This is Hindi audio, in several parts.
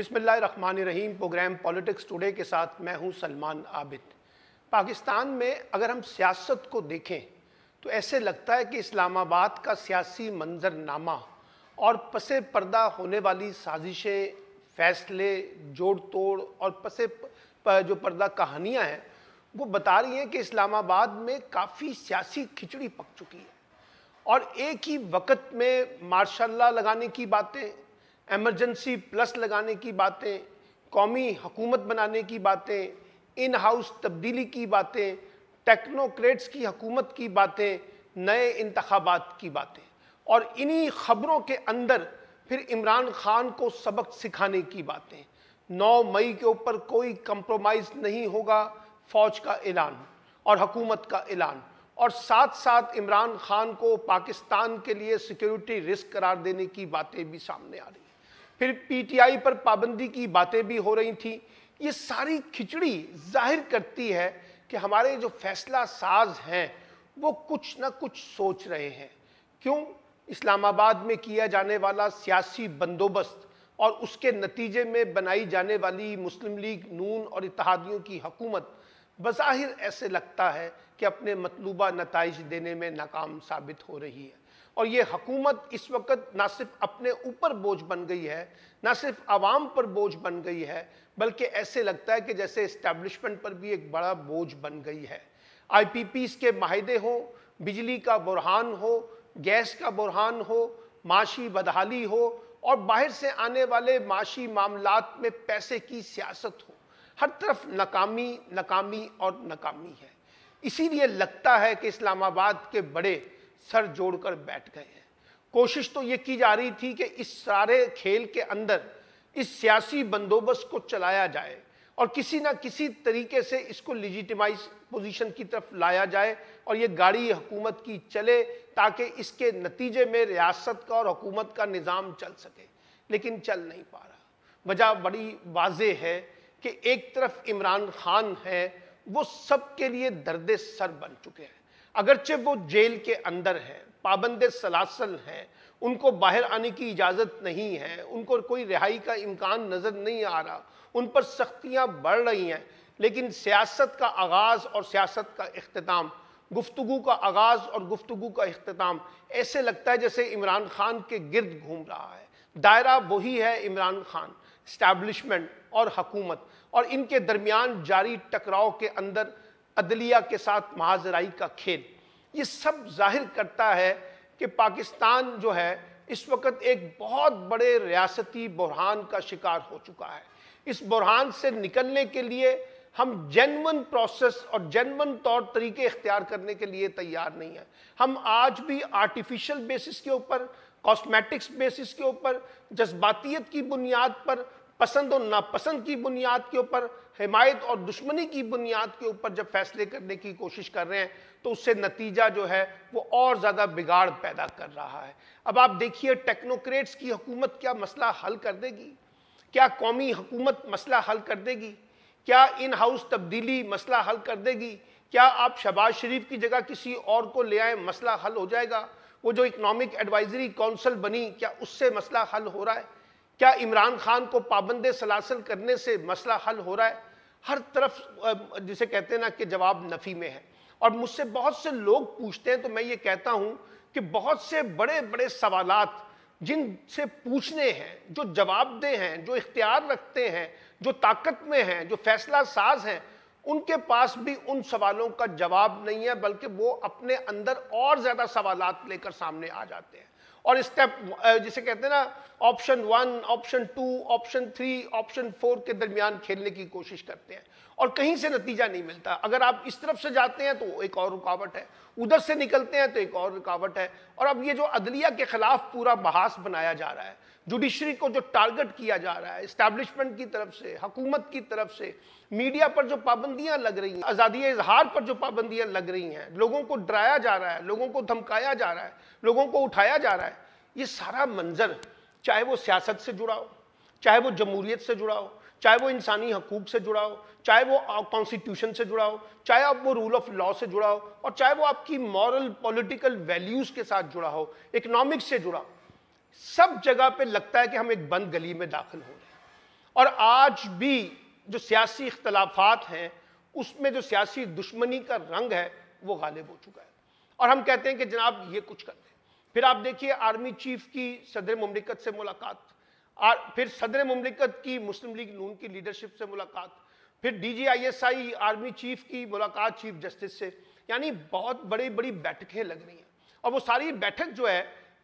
रहीम प्रोग्राम पॉलिटिक्स टुडे के साथ मैं हूं सलमान आबिद पाकिस्तान में अगर हम सियासत को देखें तो ऐसे लगता है कि इस्लामाबाद का सियासी मंजरनामा और पसे पर्दा होने वाली साजिशें फैसले जोड़ तोड़ और पसे पर जो पर्दा कहानियां हैं वो बता रही हैं कि इस्लामाबाद में काफ़ी सियासी खिचड़ी पक चुकी है और एक ही वक्त में मार्शाल्लाह लगाने की बातें एमरजेंसी प्लस लगाने की बातें कौमी हकूमत बनाने की बातें इन हाउस तब्दीली की बातें टेक्नोक्रेट्स की हकूमत की बातें नए इंतबात की बातें और इन्हीं खबरों के अंदर फिर इमरान खान को सबक सिखाने की बातें 9 मई के ऊपर कोई कंप्रोमाइज़ नहीं होगा फ़ौज का ऐलान और हकूमत का ऐलान और साथ साथ इमरान खान को पाकिस्तान के लिए सिक्योरिटी रिस्क करार देने की बातें भी सामने आ रही फिर पीटीआई पर पाबंदी की बातें भी हो रही थी ये सारी खिचड़ी जाहिर करती है कि हमारे जो फैसला साज हैं वो कुछ ना कुछ सोच रहे हैं क्यों इस्लामाबाद में किया जाने वाला सियासी बंदोबस्त और उसके नतीजे में बनाई जाने वाली मुस्लिम लीग नून और इतिहादियों की हकूमत बज़ाहिर ऐसे लगता है कि अपने मतलूबा नतज देने में नाकाम साबित हो रही है और ये हकूमत इस वक्त ना सिर्फ अपने ऊपर बोझ बन गई है ना सिर्फ आवाम पर बोझ बन गई है बल्कि ऐसे लगता है कि जैसे इस्टेब्लिशमेंट पर भी एक बड़ा बोझ बन गई है आई पी पीस के माहदे हों बिजली का बुरहान हो गैस का बुरहान हो माशी बदहाली हो और बाहर से आने वाले माशी मामला में पैसे की सियासत हो हर तरफ नाकामी नाकामी और नाकामी है इसीलिए लगता है कि इस्लामाबाद के बड़े सर जोड़कर बैठ गए हैं कोशिश तो ये की जा रही थी कि इस सारे खेल के अंदर इस सियासी बंदोबस्त को चलाया जाए और किसी ना किसी तरीके से इसको लिजिटिमाइज पोजीशन की तरफ लाया जाए और ये गाड़ी हुकूमत की चले ताकि इसके नतीजे में रियासत का और हुकूमत का निज़ाम चल सके लेकिन चल नहीं पा रहा वजह बड़ी वाज है कि एक तरफ इमरान खान है वो सब के लिए दर्द सर बन चुके हैं अगरचे वो जेल के अंदर हैं पाबंद सलासल हैं उनको बाहर आने की इजाज़त नहीं है उनको कोई रिहाई का इम्कान नज़र नहीं आ रहा उन पर सख्तियाँ बढ़ रही हैं लेकिन सियासत का आगाज़ और सियासत का अख्ताम गुफ्तु का आगाज़ और गुफ्तु का अख्ताम ऐसे लगता है जैसे इमरान खान के गिरद घूम रहा है दायरा वही है इमरान खान इस्टबलिशमेंट और हकूमत और इनके दरमियान जारी टकराव के अंदर अदलिया के साथ महाजराई का खेल ये सब जाहिर करता है कि पाकिस्तान जो है इस वक्त एक बहुत बड़े रियासती बुरहान का शिकार हो चुका है इस बुरहान से निकलने के लिए हम जेनवन प्रोसेस और जेनवन तौर तरीके इख्तियार करने के लिए तैयार नहीं है हम आज भी आर्टिफिशियल बेसिस के ऊपर कॉस्मेटिक्स बेसिस के ऊपर जज्बातियत की बुनियाद पर पसंद और नापसंद की बुनियाद के ऊपर हिमायत और दुश्मनी की बुनियाद के ऊपर जब फैसले करने की कोशिश कर रहे हैं तो उससे नतीजा जो है वो और ज़्यादा बिगाड़ पैदा कर रहा है अब आप देखिए टेक्नोक्रेट्स की हुकूमत क्या मसला हल कर देगी क्या कौमी हुकूमत मसला हल कर देगी क्या इन हाउस तब्दीली मसला हल कर देगी क्या आप शबाज शरीफ की जगह किसी और को ले आए मसला हल हो जाएगा वो जो इकनॉमिक एडवाइजरी काउंसिल बनी क्या उससे मसला हल हो रहा है क्या इमरान खान को पाबंद सलासल करने से मसला हल हो रहा है हर तरफ जिसे कहते हैं ना कि जवाब नफ़ी में है और मुझसे बहुत से लोग पूछते हैं तो मैं ये कहता हूँ कि बहुत से बड़े बड़े सवाल जिनसे पूछने हैं जो जवाबदेह हैं जो इख्तियार रखते हैं जो ताकत में हैं जो फैसला साज हैं उनके पास भी उन सवालों का जवाब नहीं है बल्कि वो अपने अंदर और ज़्यादा सवाल लेकर सामने आ जाते हैं और स्टेप जिसे कहते हैं ना option one option two option three option four के दरमियान खेलने की कोशिश करते हैं और कहीं से नतीजा नहीं मिलता अगर आप इस तरफ से जाते हैं तो एक और रुकावट है उधर से निकलते हैं तो एक और रुकावट है और अब ये जो अदलिया के खिलाफ पूरा बहास बनाया जा रहा है जुडिशरी को जो टारगेट किया जा रहा है इस्टेब्लिशमेंट की तरफ से हकूमत की तरफ से मीडिया पर जो पाबंदियां लग रही हैं आज़ादी इजहार पर जो पाबंदियां लग रही हैं लोगों को डराया जा रहा है लोगों को धमकाया जा रहा है लोगों को उठाया जा रहा है ये सारा मंजर चाहे वो सियासत से जुड़ा हो चाहे वो जमहूरियत से जुड़ा हो चाहे वो इंसानी हकूक से जुड़ा हो चाहे वो कॉन्स्टिट्यूशन से जुड़ा हो चाहे आप वो रूल ऑफ लॉ से जुड़ा हो और चाहे वो आपकी मॉरल पॉलिटिकल वैल्यूज़ के साथ जुड़ा हो इकोनॉमिक्स से जुड़ा सब जगह पे लगता है कि हम एक बंद गली में दाखिल हो रहे हैं और आज भी जो सियासी इख्तलाफात हैं उसमें जो सियासी दुश्मनी का रंग है वो गालिब हो चुका है और हम कहते हैं कि जनाब ये कुछ कर दें फिर आप देखिए आर्मी चीफ की सदर ममलिकत से मुलाकात और फिर सदर ममलिकत की मुस्लिम लीग नून की लीडरशिप से मुलाकात फिर डीजीआईएसआई आर्मी चीफ की मुलाकात चीफ जस्टिस से यानी बहुत बड़ी बड़ी बैठकें लग रही हैं और वो सारी बैठक जो है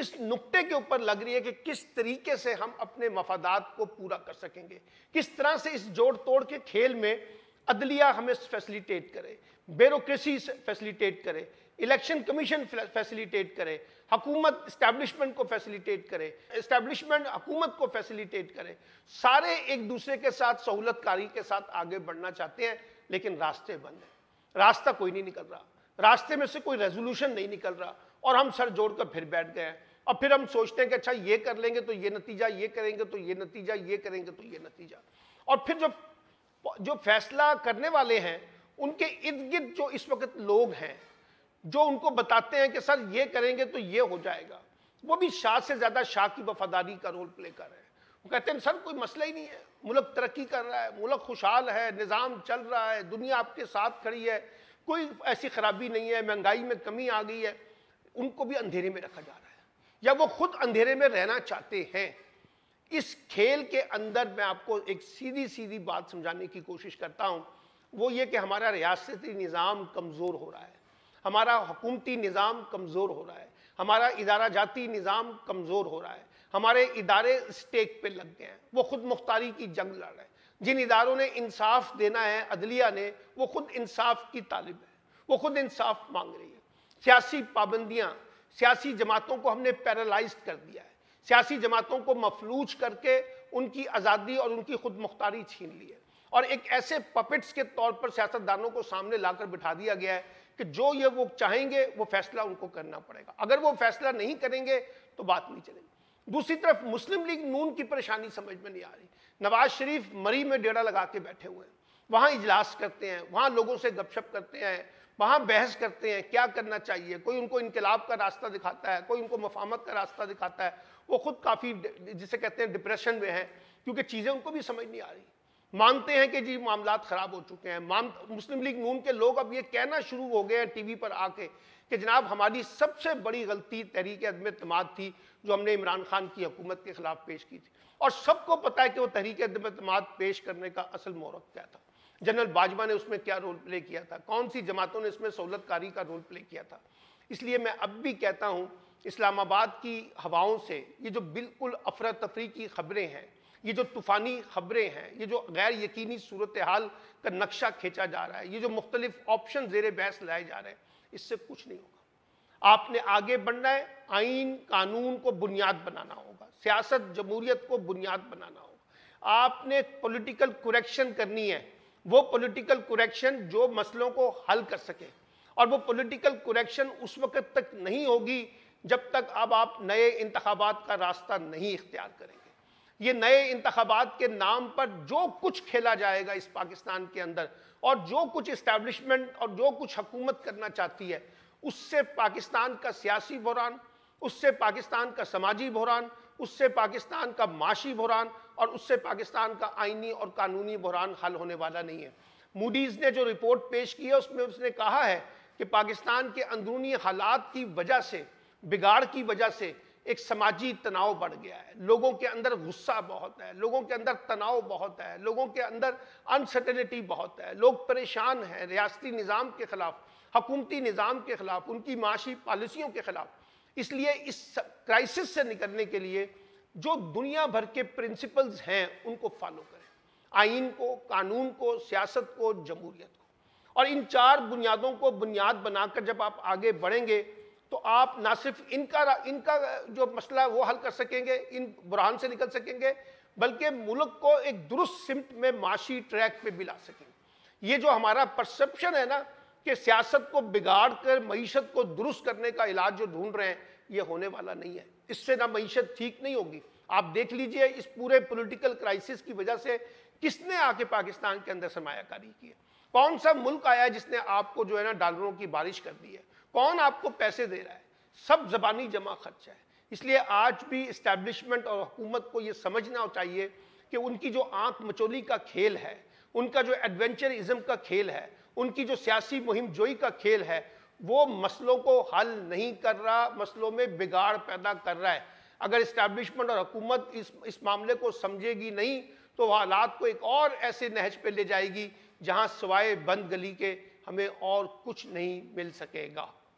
इस नुक्ते के ऊपर लग रही है कि किस तरीके से हम अपने मफादात को पूरा कर सकेंगे किस तरह से इस जोड़ तोड़ के खेल में अदलिया हमें फैसिलिटेट करे ब्यूरोक्रेसी फैसिलिटेट करे इलेक्शन कमीशन फैसिलिटेट करे हकूमत इस्टेब्लिशमेंट को फैसिलिटेट करे इस्टेब्लिशमेंट हकूमत को फैसिलिटेट करे सारे एक दूसरे के साथ सहूलतकारी के साथ आगे बढ़ना चाहते हैं लेकिन रास्ते बंद हैं रास्ता कोई नहीं निकल रहा रास्ते में से कोई रेजोल्यूशन नहीं निकल रहा और हम सर जोड़ कर फिर बैठ गए हैं और फिर हम सोचते हैं कि अच्छा ये कर लेंगे तो ये नतीजा ये करेंगे तो ये नतीजा ये करेंगे तो ये नतीजा और फिर जो जो फैसला करने वाले हैं उनके इर्द गिर्द जो इस वक्त लोग हैं जो उनको बताते हैं कि सर ये करेंगे तो ये हो जाएगा वो भी शाह से ज़्यादा शाह की वफादारी का रोल प्ले कर रहे हैं वो कहते हैं सर कोई मसला ही नहीं है मुल्क तरक्की कर रहा है मुल्क खुशहाल है निज़ाम चल रहा है दुनिया आपके साथ खड़ी है कोई ऐसी खराबी नहीं है महंगाई में कमी आ गई है उनको भी अंधेरे में रखा जा रहा है या वो खुद अंधेरे में रहना चाहते हैं इस खेल के अंदर मैं आपको एक सीधी सीधी बात समझाने की कोशिश करता हूँ वो ये कि हमारा रियासती निज़ाम कमज़ोर हो रहा है हमारा हुकूमती निज़ाम कमज़ोर हो रहा है हमारा इदारा जाती निज़ाम कमज़ोर हो रहा है हमारे इदारे स्टेक पे लग गए हैं वो खुद मुख्तारी की जंग लड़ रहे हैं जिन इदारों ने इंसाफ देना है अदलिया ने वो खुद इंसाफ की तालिब है वो खुद इंसाफ मांग रही है सियासी पाबंदियाँ सियासी जमातों को हमने पैरालाइज कर दिया है सियासी जमातों को मफलूज करके उनकी आज़ादी और उनकी खुद मुख्तारी छीन ली है और एक ऐसे पपिट्स के तौर पर सियासतदानों को सामने लाकर बिठा दिया गया है कि जो ये वो चाहेंगे वो फैसला उनको करना पड़ेगा अगर वो फैसला नहीं करेंगे तो बात नहीं चलेगी दूसरी तरफ मुस्लिम लीग नून की परेशानी समझ में नहीं आ रही नवाज शरीफ मरी में डेरा लगा के बैठे हुए हैं वहाँ इजलास करते हैं वहाँ लोगों से गपशप करते हैं वहाँ बहस करते हैं क्या करना चाहिए कोई उनको इनकलाब का रास्ता दिखाता है कोई उनको मफामत का रास्ता दिखाता है वो खुद काफ़ी जिसे कहते हैं डिप्रेशन में है क्योंकि चीज़ें उनको भी समझ नहीं आ रही मानते हैं कि जी मामला ख़राब हो चुके हैं मुस्लिम लीग नून के लोग अब ये कहना शुरू हो गए हैं टीवी पर आके कि जनाब हमारी सबसे बड़ी गलती तहरीक अदम अतमाद थी जो हमने इमरान खान की हुकूमत के ख़िलाफ़ पेश की थी और सबको पता है कि वो तहरीक अदम अतमाद पेश करने का असल मौरक क्या था जनरल बाजवा ने उसमें क्या रोल प्ले किया था कौन सी जमातों ने इसमें सहूलतकारी का रोल प्ले किया था इसलिए मैं अब भी कहता हूँ इस्लामाबाद की हवाओं से ये जो बिल्कुल अफरा तफरी की खबरें हैं ये जो तूफ़ानी खबरें हैं ये जो गैर यकीनी सूरत हाल का नक्शा खींचा जा रहा है ये जो मुख्तलिफ ऑप्शन जेर बहस लाए जा रहे हैं इससे कुछ नहीं होगा आपने आगे बढ़ना है आइन कानून को बुनियाद बनाना होगा सियासत जमहूरियत को बुनियाद बनाना होगा आपने पोलिटिकल कुरेक्शन करनी है वो पोलिटिकल कुरेक्शन जो मसलों को हल कर सके और वो पोलिटिकल कुरेक्शन उस वक्त तक नहीं होगी जब तक अब आप नए इंतबात का रास्ता नहीं इख्तियार करेंगे ये नए इंतबात के नाम पर जो कुछ खेला जाएगा इस पाकिस्तान के अंदर और जो कुछ इस्टेब्लिशमेंट और जो कुछ हकूमत करना चाहती है उससे पाकिस्तान का सियासी बहरान उससे पाकिस्तान का समाजी बहरान उससे पाकिस्तान का माशी बहरान और उससे पाकिस्तान का आइनी और कानूनी बहरान हल होने वाला नहीं है मूडीज़ ने जो रिपोर्ट पेश की है उसमें उसने कहा है कि पाकिस्तान के अंदरूनी हालात की वजह से बिगाड़ की वजह से एक समाजी तनाव बढ़ गया है लोगों के अंदर गुस्सा बहुत है लोगों के अंदर तनाव बहुत है लोगों के अंदर अनसर्टेनिटी बहुत है लोग परेशान हैं रियासती निज़ाम के ख़िलाफ़ हकूमती निज़ाम के ख़िलाफ़ उनकी माशी पॉलिसियों के ख़िलाफ़ इसलिए इस क्राइसिस से निकलने के लिए जो दुनिया भर के प्रिंसिपल्स हैं उनको फॉलो करें आइन को कानून को सियासत को जमहूरियत को और इन चार बुनियादों को बुनियाद बनाकर जब आप आगे बढ़ेंगे तो आप ना सिर्फ इनका इनका जो मसला है वो हल कर सकेंगे इन बुरहान से निकल सकेंगे बल्कि मुल्क को एक दुरुस्त सिमत में माशी ट्रैक पे भी ला सकेंगे ये जो हमारा परसेप्शन है ना कि सियासत को बिगाड़ कर मीशत को दुरुस्त करने का इलाज जो ढूंढ रहे हैं ये होने वाला नहीं है इससे ना मीशत ठीक नहीं होगी आप देख लीजिए इस पूरे पोलिटिकल क्राइसिस की वजह से किसने आके पाकिस्तान के अंदर सरमाकारी की है कौन सा मुल्क आया है जिसने आपको जो है ना डॉलरों की बारिश कर दी है कौन आपको पैसे दे रहा है सब जबानी जमा खर्चा है इसलिए आज भी इस्टेब्लिशमेंट और हुकूमत को ये समझना चाहिए कि उनकी जो आंख मचोली का खेल है उनका जो एडवेंचरिज्म का खेल है उनकी जो सियासी मुहिम जोई का खेल है वो मसलों को हल नहीं कर रहा मसलों में बिगाड़ पैदा कर रहा है अगर इस्टेब्लिशमेंट और हुकूमत इस इस मामले को समझेगी नहीं तो हालात को एक और ऐसे नहज पर ले जाएगी जहाँ सवाए बंद गली के हमें और कुछ नहीं मिल सकेगा